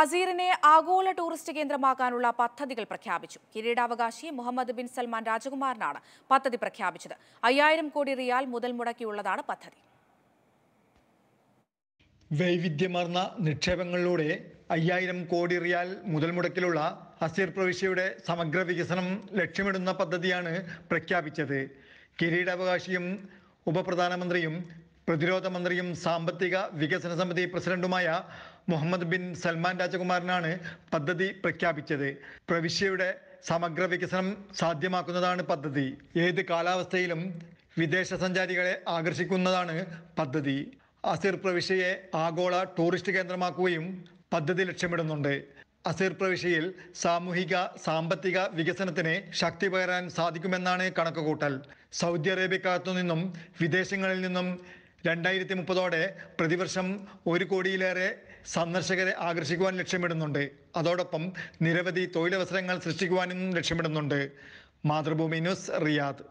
അസീറിനെ ആഗോള ടൂറിസ്റ്റ് കേന്ദ്രമാകാനുള്ള പദ്ധതികൾ പ്രഖ്യാപിച്ചു കിരീടാവകാശി മുഹമ്മദ് ബിൻ സൽമാൻ രാജകുമാരനാണ് പദ്ധതി പ്രഖ്യാപിച്ചത് അയ്യായിരം കോടി റിയാൽ മുതൽ മുടക്കിയുള്ളതാണ് പദ്ധതി വൈവിധ്യമാർന്ന നിക്ഷേപങ്ങളിലൂടെ അയ്യായിരം കോടി റിയാൽ മുതൽ മുടക്കിലുള്ള അസീർ പ്രവിശ്യയുടെ സമഗ്ര വികസനം ലക്ഷ്യമിടുന്ന പദ്ധതിയാണ് പ്രഖ്യാപിച്ചത് കിരീടാവകാശിയും ഉപപ്രധാനമന്ത്രിയും പ്രതിരോധ മന്ത്രിയും സാമ്പത്തിക വികസന സമിതി പ്രസിഡന്റുമായ മുഹമ്മദ് ബിൻ സൽമാൻ രാജകുമാരനാണ് പദ്ധതി പ്രഖ്യാപിച്ചത് പ്രവിശ്യയുടെ സമഗ്ര വികസനം സാധ്യമാക്കുന്നതാണ് പദ്ധതി ഏത് കാലാവസ്ഥയിലും വിദേശ സഞ്ചാരികളെ ആകർഷിക്കുന്നതാണ് പദ്ധതി അസിർ പ്രവിശ്യയെ ആഗോള ടൂറിസ്റ്റ് കേന്ദ്രമാക്കുകയും പദ്ധതി ലക്ഷ്യമിടുന്നുണ്ട് അസിർ പ്രവിശ്യയിൽ സാമൂഹിക സാമ്പത്തിക വികസനത്തിന് ശക്തി പകരാൻ സാധിക്കുമെന്നാണ് കണക്കുകൂട്ടൽ സൗദി അറേബ്യക്കകത്തു നിന്നും വിദേശങ്ങളിൽ നിന്നും രണ്ടായിരത്തി മുപ്പതോടെ പ്രതിവർഷം ഒരു കോടിയിലേറെ സന്ദർശകരെ ആകർഷിക്കുവാൻ ലക്ഷ്യമിടുന്നുണ്ട് അതോടൊപ്പം നിരവധി തൊഴിലവസരങ്ങൾ സൃഷ്ടിക്കുവാനും ലക്ഷ്യമിടുന്നുണ്ട് മാതൃഭൂമി ന്യൂസ് റിയാദ്